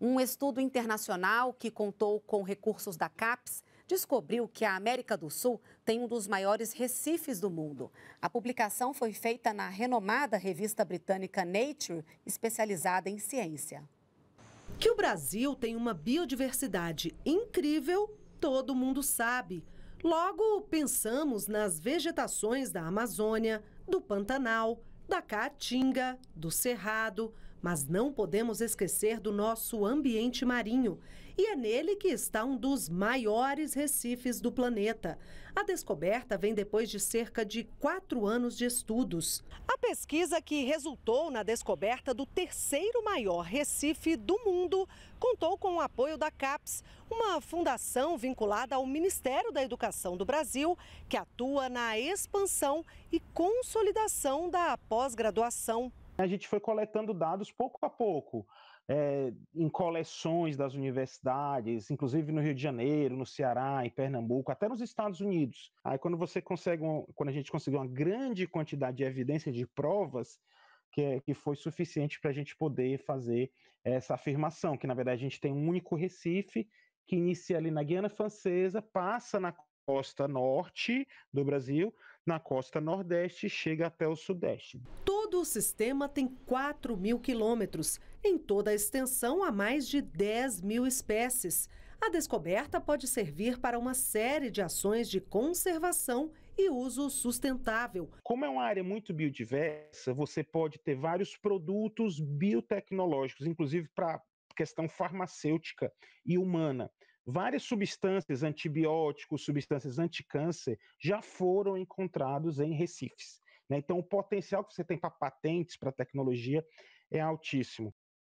Um estudo internacional que contou com recursos da CAPES descobriu que a América do Sul tem um dos maiores recifes do mundo. A publicação foi feita na renomada revista britânica Nature, especializada em ciência. Que o Brasil tem uma biodiversidade incrível, todo mundo sabe. Logo, pensamos nas vegetações da Amazônia, do Pantanal, da Caatinga, do Cerrado, mas não podemos esquecer do nosso ambiente marinho. E é nele que está um dos maiores recifes do planeta. A descoberta vem depois de cerca de quatro anos de estudos. A pesquisa que resultou na descoberta do terceiro maior recife do mundo contou com o apoio da CAPES, uma fundação vinculada ao Ministério da Educação do Brasil, que atua na expansão e consolidação da pós-graduação a gente foi coletando dados pouco a pouco, é, em coleções das universidades, inclusive no Rio de Janeiro, no Ceará, em Pernambuco, até nos Estados Unidos. Aí quando você consegue, um, quando a gente conseguiu uma grande quantidade de evidência de provas, que, é, que foi suficiente para a gente poder fazer essa afirmação, que na verdade a gente tem um único Recife que inicia ali na Guiana Francesa, passa na costa norte do Brasil, na costa nordeste, chega até o sudeste. Todo o sistema tem 4 mil quilômetros. Em toda a extensão, há mais de 10 mil espécies. A descoberta pode servir para uma série de ações de conservação e uso sustentável. Como é uma área muito biodiversa, você pode ter vários produtos biotecnológicos, inclusive para questão farmacêutica e humana. Várias substâncias, antibióticos, substâncias anticâncer, já foram encontrados em recifes. Né? Então, o potencial que você tem para patentes, para tecnologia, é altíssimo.